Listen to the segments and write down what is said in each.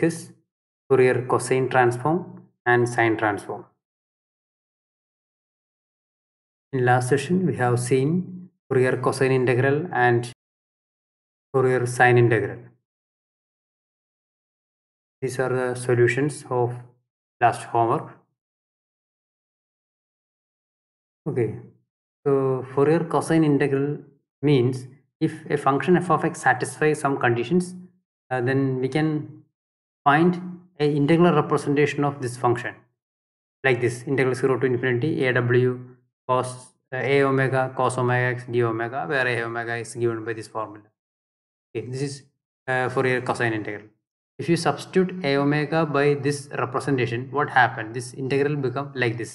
discuss Fourier cosine transform and sine transform. In last session, we have seen Fourier cosine integral and Fourier sine integral. These are the solutions of last homework. Okay, so Fourier cosine integral means if a function f of x satisfies some conditions, uh, then we can find an integral representation of this function like this integral 0 to infinity aw cos uh, a omega cos omega x d omega where a omega is given by this formula okay this is uh, Fourier cosine integral if you substitute a omega by this representation what happened this integral become like this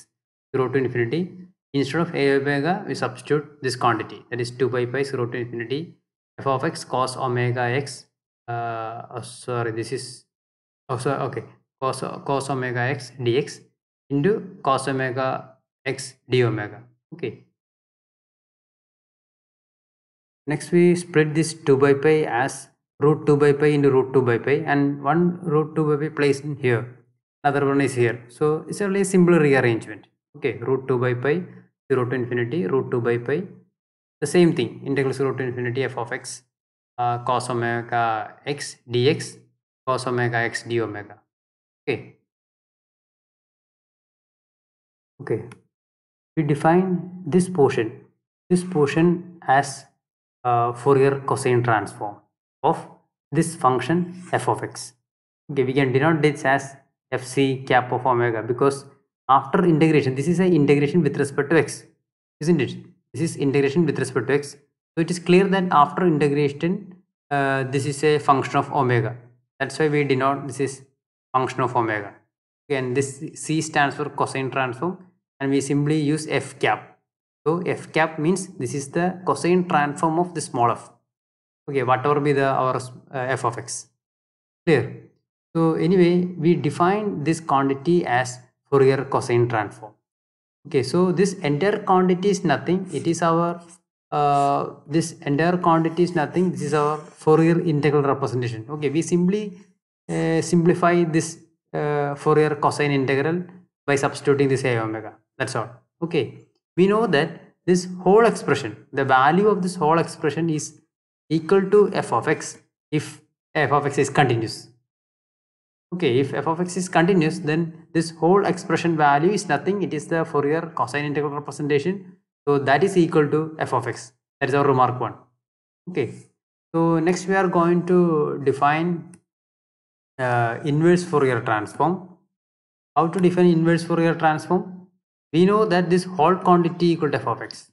0 to infinity instead of a omega we substitute this quantity that is 2 pi pi 0 to infinity f of x cos omega x uh, sorry this is oh okay cos cos omega x dx into cos omega x d omega okay next we spread this 2 by pi as root 2 by pi into root 2 by pi and one root 2 by pi placed in here another one is here so it's a very simple rearrangement okay root 2 by pi 0 to infinity root 2 by pi the same thing integral 0 to infinity f of x uh, cos omega x dx cos omega x d omega okay okay we define this portion this portion as a Fourier cosine transform of this function f of x okay we can denote this as fc cap of omega because after integration this is an integration with respect to x isn't it this is integration with respect to x so it is clear that after integration uh, this is a function of omega that's why we denote this is function of omega. Okay, and this C stands for cosine transform and we simply use F cap. So F cap means this is the cosine transform of the small f. Okay, whatever be the our uh, f of x. Clear? So anyway, we define this quantity as Fourier cosine transform. Okay, so this entire quantity is nothing. It is our uh, this entire quantity is nothing this is our Fourier integral representation okay we simply uh, simplify this uh, Fourier cosine integral by substituting this a omega that's all okay we know that this whole expression the value of this whole expression is equal to f of x if f of x is continuous okay if f of x is continuous then this whole expression value is nothing it is the Fourier cosine integral representation so that is equal to f of x. That is our remark one. Okay. So next we are going to define uh, inverse Fourier transform. How to define inverse Fourier transform? We know that this whole quantity equal to f of x.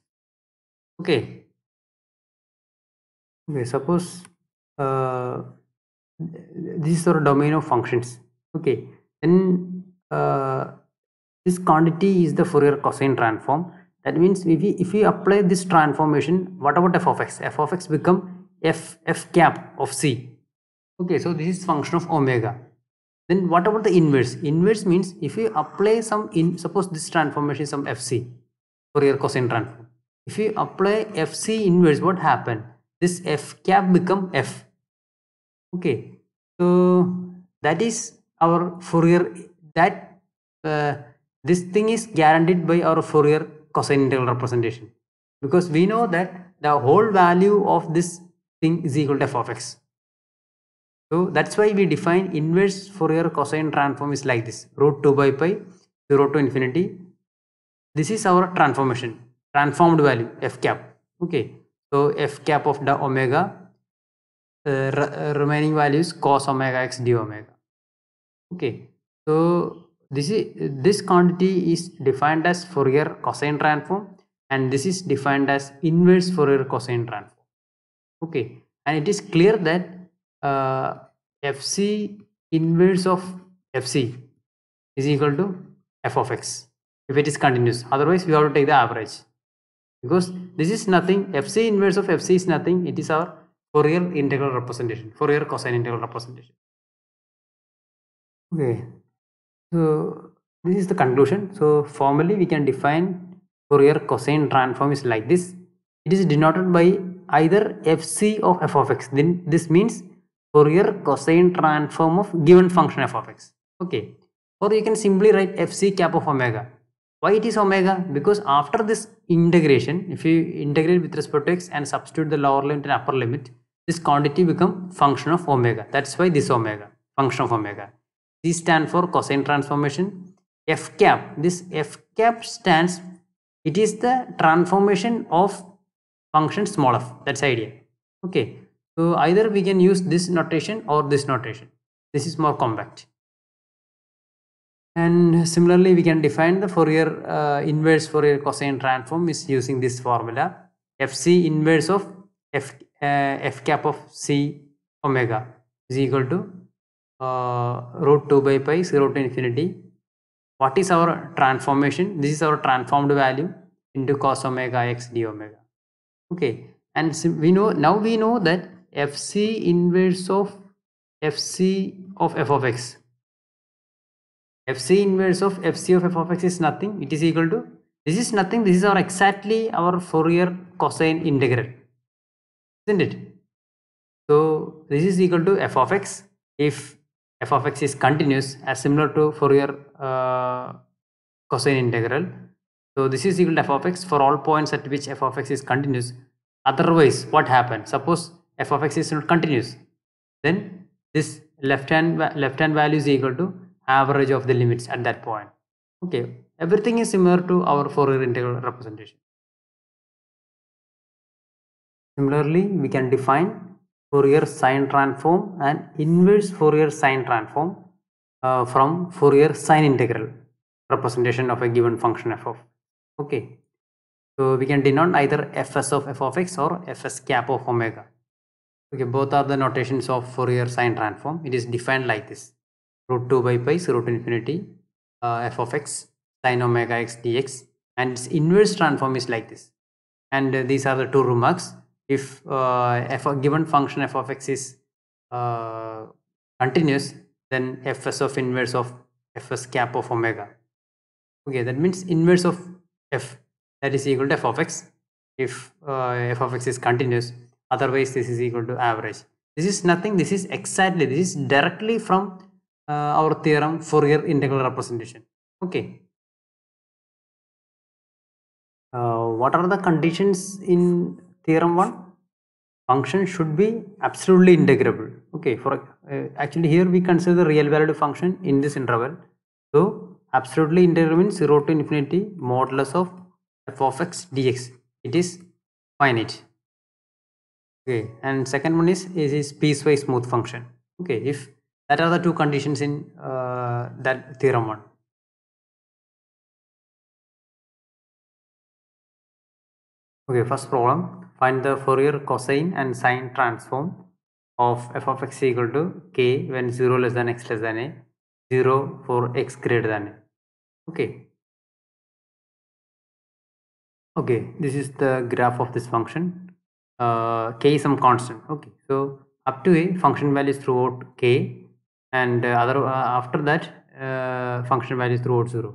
Okay. Okay. Suppose uh, this is our domain of functions. Okay. Then uh, this quantity is the Fourier cosine transform that means if we, if we apply this transformation, what about f of x? f of x become f f cap of c. Okay, so this is function of omega. Then what about the inverse? Inverse means if we apply some in suppose this transformation is some fc Fourier cosine transform. If we apply fc inverse, what happen? This f cap become f. Okay, so that is our Fourier that uh, this thing is guaranteed by our Fourier cosine integral representation because we know that the whole value of this thing is equal to f of x. So that's why we define inverse Fourier cosine transform is like this root 2 by pi 0 to infinity. This is our transformation transformed value f cap. Okay, so f cap of the omega uh, uh remaining values cos omega x d omega. Okay, so this, is, this quantity is defined as Fourier cosine transform and this is defined as inverse Fourier cosine transform. Okay, and it is clear that uh, FC inverse of FC is equal to f of x if it is continuous. Otherwise, we have to take the average because this is nothing. FC inverse of FC is nothing. It is our Fourier integral representation, Fourier cosine integral representation. Okay. So this is the conclusion. So formally we can define Fourier cosine transform is like this. It is denoted by either fc of f of x. Then this means Fourier cosine transform of given function f of x. Okay. Or you can simply write fc cap of omega. Why it is omega? Because after this integration, if you integrate with respect to x and substitute the lower limit and upper limit, this quantity become function of omega. That's why this omega, function of omega. This stand for cosine transformation. F cap, this F cap stands, it is the transformation of function small f. That's the idea. Okay. So either we can use this notation or this notation. This is more compact. And similarly, we can define the Fourier uh, inverse Fourier cosine transform is using this formula. Fc inverse of F, uh, F cap of C omega is equal to uh, root 2 by pi 0 to infinity what is our transformation this is our transformed value into cos omega x d omega okay and we know now we know that fc inverse of fc of f of x fc inverse of fc of f of x is nothing it is equal to this is nothing this is our exactly our fourier cosine integral isn't it so this is equal to f of x if f of x is continuous as similar to Fourier uh, cosine integral. So this is equal to f of x for all points at which f of x is continuous. Otherwise, what happens? Suppose f of x is not continuous, then this left hand left hand value is equal to average of the limits at that point. Okay, everything is similar to our Fourier integral representation. Similarly, we can define Fourier sine transform and inverse Fourier sine transform uh, from Fourier sine integral representation of a given function f of okay so we can denote either fs of f of x or fs cap of omega okay both are the notations of Fourier sine transform it is defined like this root 2 by pi root infinity uh, f of x sine omega x dx and its inverse transform is like this and uh, these are the two remarks if uh, f a given function f of x is uh, continuous then fs of inverse of fs cap of omega okay that means inverse of f that is equal to f of x if uh, f of x is continuous otherwise this is equal to average this is nothing this is exactly this is directly from uh, our theorem Fourier integral representation okay uh, what are the conditions in theorem 1 function should be absolutely integrable okay for uh, actually here we consider the real valued function in this interval so absolutely integrable means 0 to infinity modulus of f of x dx it is finite okay and second one is is, is piecewise smooth function okay if that are the two conditions in uh, that theorem one okay first problem Find the Fourier cosine and sine transform of f of x equal to k when 0 less than x less than a, 0 for x greater than a. Okay. Okay, this is the graph of this function. Uh, k is some constant. Okay, so up to a function values throughout k and uh, other uh, after that uh, function values throughout 0.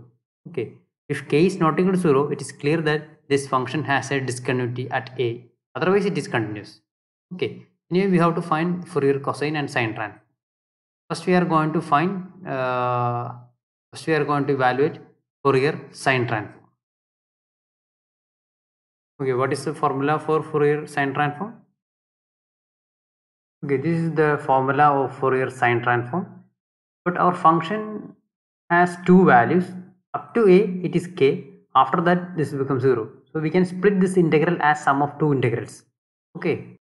Okay, if k is not equal to 0, it is clear that this function has a discontinuity at a otherwise it is continuous okay anyway we have to find Fourier cosine and sine transform first we are going to find uh, first we are going to evaluate Fourier sine transform okay what is the formula for Fourier sine transform okay this is the formula of Fourier sine transform but our function has two values up to a it is k after that this becomes zero so we can split this integral as sum of two integrals. Okay.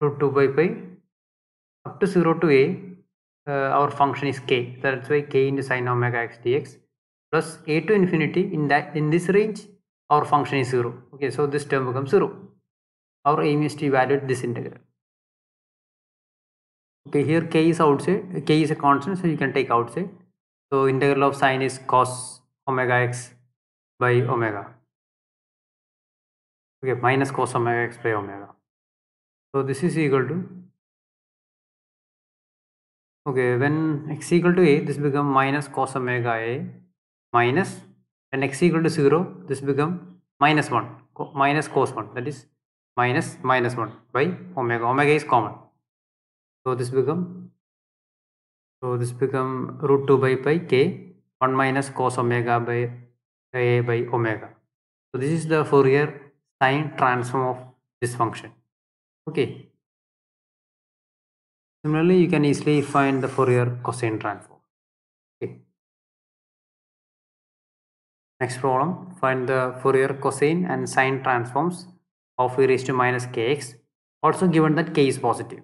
Root 2 by pi up to 0 to a uh, our function is k that's why k into sine omega x dx plus a to infinity in that in this range our function is 0 okay so this term becomes 0 our aim is to evaluate this integral okay here k is outside k is a constant so you can take outside so integral of sine is cos omega x by omega okay minus cos omega x by omega so this is equal to okay when x equal to a this become minus cos omega a minus x equal to 0 this become minus 1 co minus cos 1 that is minus minus 1 by omega omega is common so this become so this become root 2 by pi k 1 minus cos omega by a by omega so this is the Fourier sine transform of this function okay similarly you can easily find the Fourier cosine transform okay next problem find the Fourier cosine and sine transforms of e raised to minus kx also given that k is positive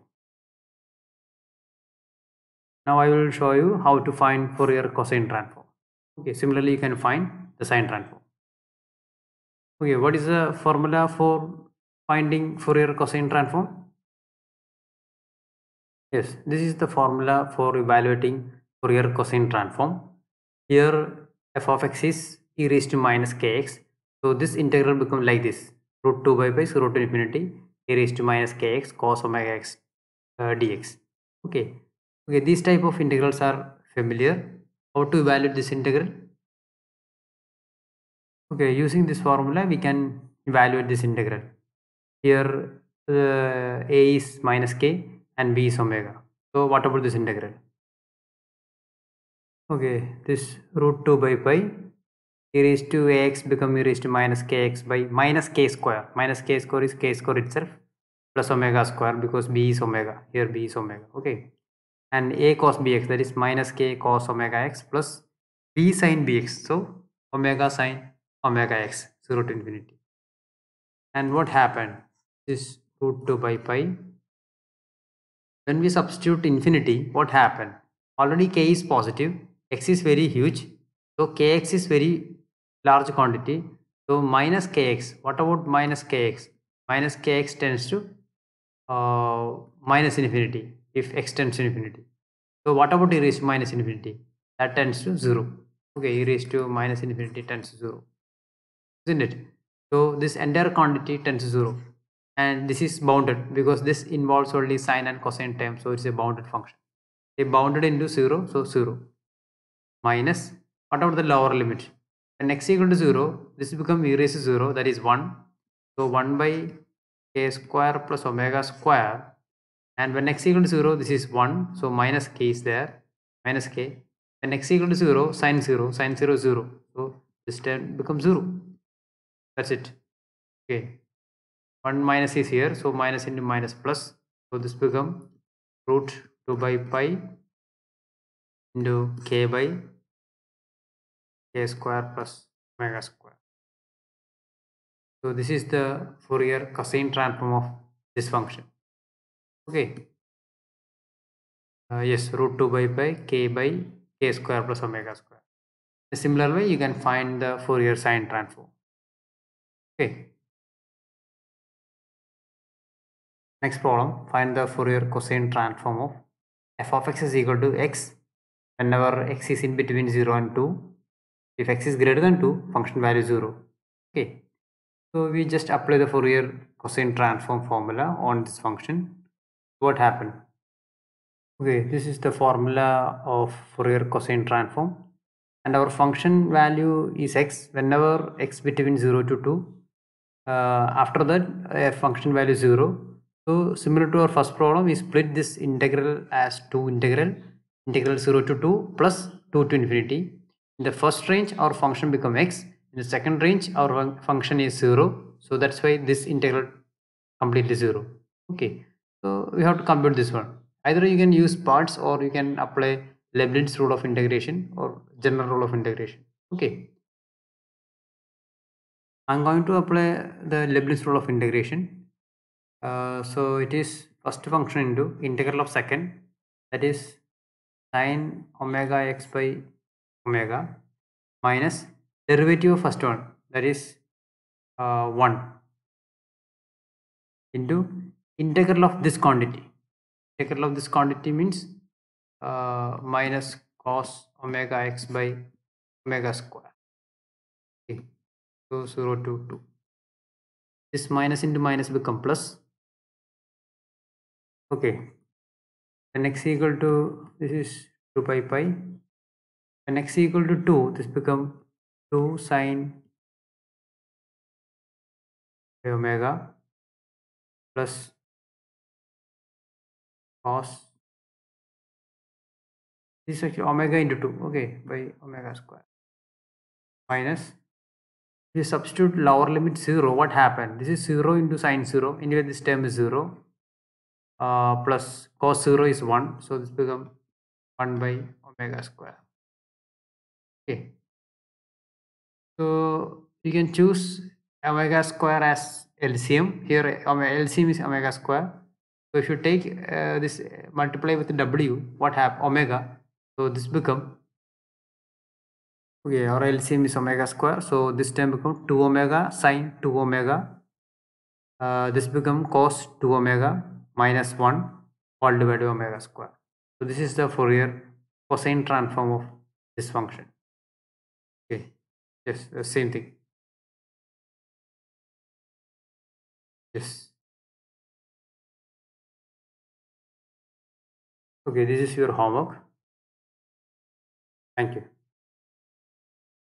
now I will show you how to find Fourier cosine transform okay similarly you can find the sine transform Okay, what is the formula for finding Fourier cosine transform? Yes, this is the formula for evaluating Fourier cosine transform. Here f of x is e raised to minus kx. So this integral becomes like this root 2 by pi so root to infinity e raised to minus kx cos omega x uh, dx. Okay, okay, these type of integrals are familiar. How to evaluate this integral? Okay, using this formula, we can evaluate this integral. Here, uh, a is minus k and b is omega. So, what about this integral? Okay, this root 2 by pi e raised to ax become e raised to minus kx by minus k square. Minus k square is k square itself plus omega square because b is omega. Here b is omega. Okay. And a cos bx that is minus k cos omega x plus b sin bx. So omega sine omega x 0 to infinity and what happened this root 2 by pi when we substitute infinity what happened already k is positive x is very huge so kx is very large quantity so minus kx what about minus kx minus kx tends to uh, minus infinity if x tends to infinity so what about e raised to minus infinity that tends to 0 okay e raised to minus infinity tends to 0 isn't it so this entire quantity tends to zero and this is bounded because this involves only sine and cosine terms so it's a bounded function they bounded into zero so zero minus what about the lower limit when x equal to 0 this becomes e raised to 0 that is 1 so 1 by k square plus omega square and when x equal to 0 this is 1 so minus k is there minus k when x equal to 0 sine 0 sine zero zero, so this term becomes 0 that's it okay 1 minus is here so minus into minus plus so this become root 2 by pi into k by k square plus omega square so this is the Fourier cosine transform of this function okay uh, yes root 2 by pi k by k square plus omega square similar way you can find the Fourier sine transform Okay. Next problem, find the Fourier cosine transform of f of x is equal to x whenever x is in between 0 and 2. If x is greater than 2, function value 0. Okay. So we just apply the Fourier cosine transform formula on this function. What happened? Okay, this is the formula of Fourier cosine transform and our function value is x whenever x between 0 to 2 uh, after that a function value 0 so similar to our first problem we split this integral as 2 integral integral 0 to 2 plus 2 to infinity in the first range our function become x in the second range our function is 0 so that's why this integral completely 0 okay so we have to compute this one either you can use parts or you can apply Leibniz rule of integration or general rule of integration okay I'm going to apply the Leibniz rule of integration. Uh, so it is first function into integral of second that is sine omega x by omega minus derivative of first one that is uh, 1 into integral of this quantity integral of this quantity means uh, minus cos omega x by omega square zero to two. this minus into minus become plus okay when x equal to this is 2 pi pi when x equal to 2 this become 2 sine omega plus cos this is actually omega into 2 okay by omega square minus we substitute lower limit 0 what happened this is 0 into sine 0 anyway this term is 0 uh, plus cos 0 is 1 so this becomes 1 by omega square okay so you can choose omega square as LCM here LCM um, is omega square so if you take uh, this multiply with w what have omega so this become Okay, our LCM is omega square. So this time become 2 omega sine 2 omega. Uh, this become cos 2 omega minus 1 all divided by omega square. So this is the Fourier cosine transform of this function. Okay, yes, uh, same thing. Yes. Okay, this is your homework. Thank you.